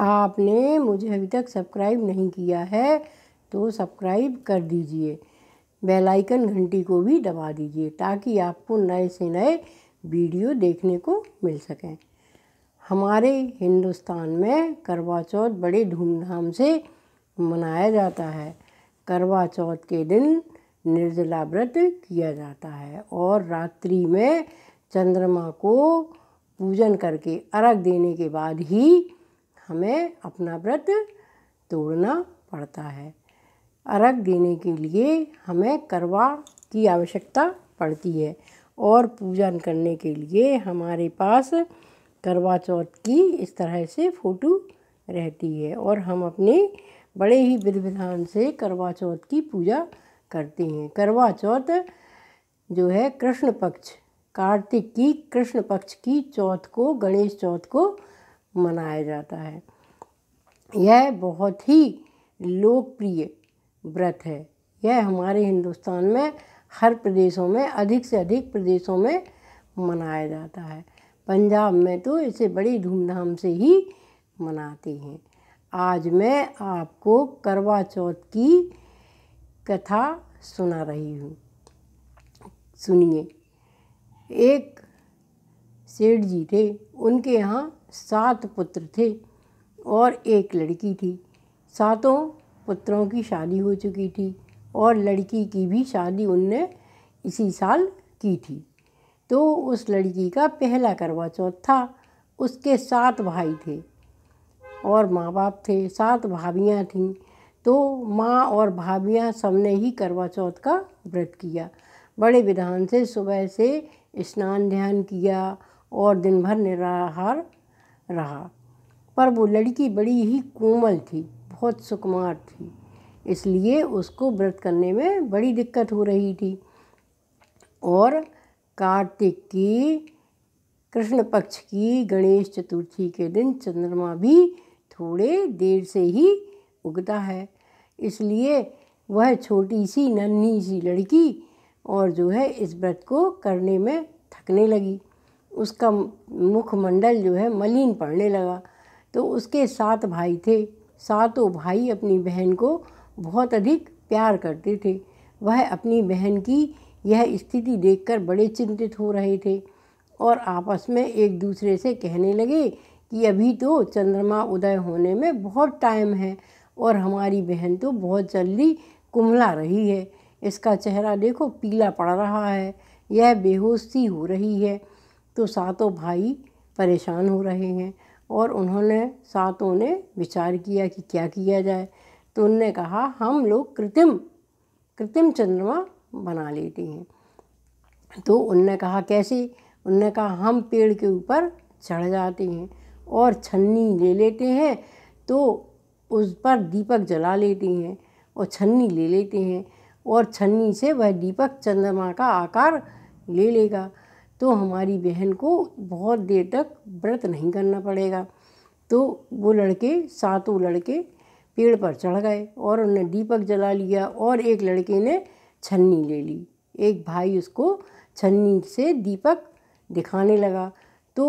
आपने मुझे अभी तक सब्सक्राइब नहीं किया है तो सब्सक्राइब कर दीजिए बेल आइकन घंटी को भी दबा दीजिए ताकि आपको नए से नए वीडियो देखने को मिल सकें हमारे हिंदुस्तान में करवा चौथ बड़े धूमधाम से मनाया जाता है करवा चौथ के दिन निर्जला व्रत किया जाता है और रात्रि में चंद्रमा को पूजन करके अर्घ देने के बाद ही हमें अपना व्रत तोड़ना पड़ता है अर्घ देने के लिए हमें करवा की आवश्यकता पड़ती है और पूजन करने के लिए हमारे पास करवा चौथ की इस तरह से फ़ोटो रहती है और हम अपने बड़े ही विधि विधान से करवा चौथ की पूजा करते हैं करवा चौथ जो है कृष्ण पक्ष कार्तिक की कृष्ण पक्ष की चौथ को गणेश चौथ को मनाया जाता है यह बहुत ही लोकप्रिय व्रत है यह हमारे हिंदुस्तान में हर प्रदेशों में अधिक से अधिक प्रदेशों में मनाया जाता है पंजाब में तो इसे बड़ी धूमधाम से ही मनाते हैं आज मैं आपको करवा चौथ की कथा सुना रही हूँ सुनिए एक सेठ जी थे उनके यहाँ सात पुत्र थे और एक लड़की थी सातों पुत्रों की शादी हो चुकी थी और लड़की की भी शादी उनने इसी साल की थी तो उस लड़की का पहला करवा चौथ था उसके सात भाई थे और माँ बाप थे सात भाभियाँ थीं तो माँ और भाभियाँ सबने ही करवा चौथ का व्रत किया बड़े विधान से सुबह से स्नान ध्यान किया और दिन भर निराहार रहा पर वो लड़की बड़ी ही कोमल थी बहुत सुकुमार थी इसलिए उसको व्रत करने में बड़ी दिक्कत हो रही थी और कार्तिक की कृष्ण पक्ष की गणेश चतुर्थी के दिन चंद्रमा भी थोड़े देर से ही उगता है इसलिए वह छोटी सी नन्ही सी लड़की और जो है इस व्रत को करने में थकने लगी उसका मुखमंडल जो है मलिन पड़ने लगा तो उसके सात भाई थे सातों भाई अपनी बहन को बहुत अधिक प्यार करते थे वह अपनी बहन की यह स्थिति देखकर बड़े चिंतित हो रहे थे और आपस में एक दूसरे से कहने लगे कि अभी तो चंद्रमा उदय होने में बहुत टाइम है और हमारी बहन तो बहुत जल्दी कुंभला रही है इसका चेहरा देखो पीला पड़ रहा है यह बेहोश सी हो रही है तो सातों भाई परेशान हो रहे हैं और उन्होंने सातों ने विचार किया कि क्या किया जाए तो उनने कहा हम लोग कृत्रिम कृत्रिम चंद्रमा बना लेते हैं तो उनने कहा कैसे उनने कहा हम पेड़ के ऊपर चढ़ जाते हैं और छन्नी ले लेते हैं तो उस पर दीपक जला लेते हैं और छन्नी ले लेते हैं और छन्नी से वह दीपक चंद्रमा का आकार ले लेगा तो हमारी बहन को बहुत देर तक व्रत नहीं करना पड़ेगा तो वो लड़के सातों लड़के पेड़ पर चढ़ गए और उन्होंने दीपक जला लिया और एक लड़के ने छन्नी ले ली एक भाई उसको छन्नी से दीपक दिखाने लगा तो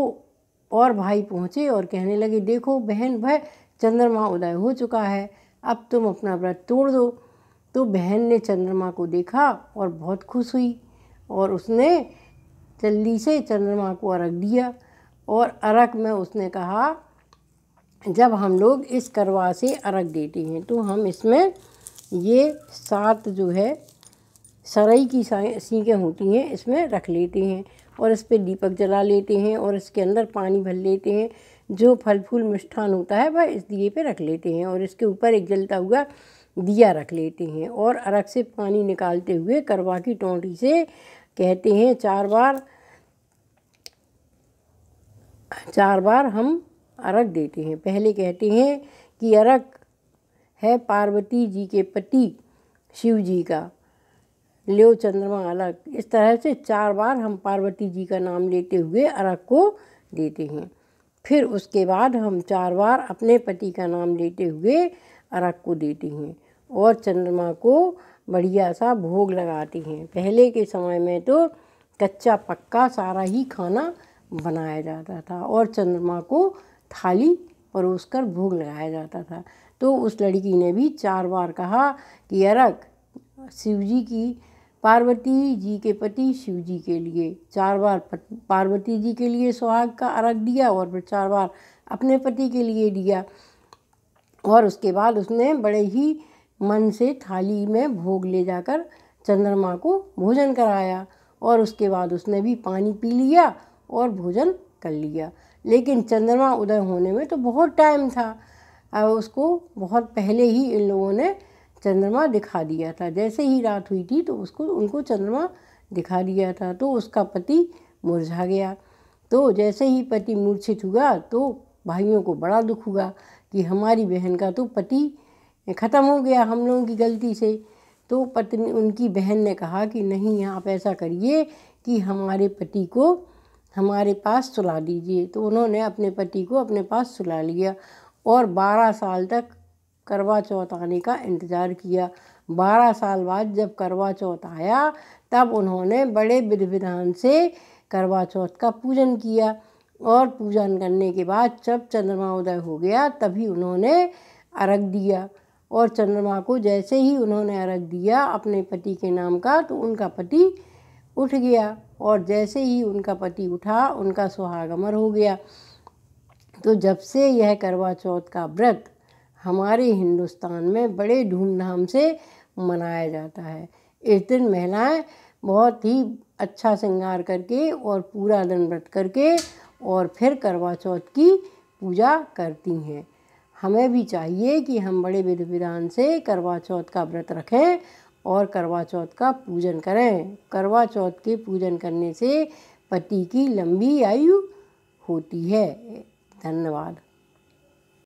और भाई पहुँचे और कहने लगे देखो बहन भाई चंद्रमा उदय हो चुका है अब तुम अपना व्रत तोड़ दो तो बहन ने चंद्रमा को देखा और बहुत खुश हुई और उसने जल्दी से चंद्रमा को अर्घ दिया और अर्घ में उसने कहा जब हम लोग इस करवा से अर्घ देते हैं तो हम इसमें ये सात जो है सरई की सीखें होती हैं इसमें रख लेते हैं और इस पर दीपक जला लेते हैं और इसके अंदर पानी भर लेते हैं जो फल फूल मिष्ठान होता है वह इस दिए पे रख लेते हैं और इसके ऊपर एक जलता हुआ दिया रख लेते हैं और अरग से पानी निकालते हुए करवा की टोंटी से कहते हैं चार बार चार बार हम अरग देते हैं पहले कहते हैं कि अरग है पार्वती जी के पति शिव जी का लो चंद्रमा अलग इस तरह से चार बार हम पार्वती जी का नाम लेते हुए अरग को देते हैं फिर उसके बाद हम चार बार अपने पति का नाम लेते हुए अरग को देते हैं और चंद्रमा को बढ़िया सा भोग लगाती हैं पहले के समय में तो कच्चा पक्का सारा ही खाना बनाया जाता था और चंद्रमा को थाली परोस कर भोग लगाया जाता था तो उस लड़की ने भी चार बार कहा कि अरक शिव जी की पार्वती जी के पति शिव जी के लिए चार बार पार्वती जी के लिए सुहाग का अरग दिया और फिर चार बार अपने पति के लिए दिया और उसके बाद उसने बड़े ही मन से थाली में भोग ले जाकर चंद्रमा को भोजन कराया और उसके बाद उसने भी पानी पी लिया और भोजन कर लिया लेकिन चंद्रमा उदय होने में तो बहुत टाइम था और उसको बहुत पहले ही इन लोगों ने चंद्रमा दिखा दिया था जैसे ही रात हुई थी तो उसको उनको चंद्रमा दिखा दिया था तो उसका पति मुरझा गया तो जैसे ही पति मूर्छित हुआ तो भाइयों को बड़ा दुख हुआ कि हमारी बहन का तो पति ख़त्म हो गया हम लोगों की गलती से तो पत्नी उनकी बहन ने कहा कि नहीं आप ऐसा करिए कि हमारे पति को हमारे पास सुला दीजिए तो उन्होंने अपने पति को अपने पास सुला लिया और बारह साल तक करवा चौथ आने का इंतज़ार किया बारह साल बाद जब करवा चौथ आया तब उन्होंने बड़े विधि विधान से करवा चौथ का पूजन किया और पूजन करने के बाद जब चंद्रमा उदय हो गया तभी उन्होंने अर्घ दिया और चंद्रमा को जैसे ही उन्होंने अर्घ दिया अपने पति के नाम का तो उनका पति उठ गया और जैसे ही उनका पति उठा उनका सुहागमर हो गया तो जब से यह करवा चौथ का व्रत हमारे हिंदुस्तान में बड़े धूमधाम से मनाया जाता है इस दिन महिलाएं बहुत ही अच्छा श्रृंगार करके और पूरा दिन व्रत करके और फिर करवा चौथ की पूजा करती हैं हमें भी चाहिए कि हम बड़े विधि विधान से करवा चौथ का व्रत रखें और करवा चौथ का पूजन करें करवा चौथ के पूजन करने से पति की लंबी आयु होती है धन्यवाद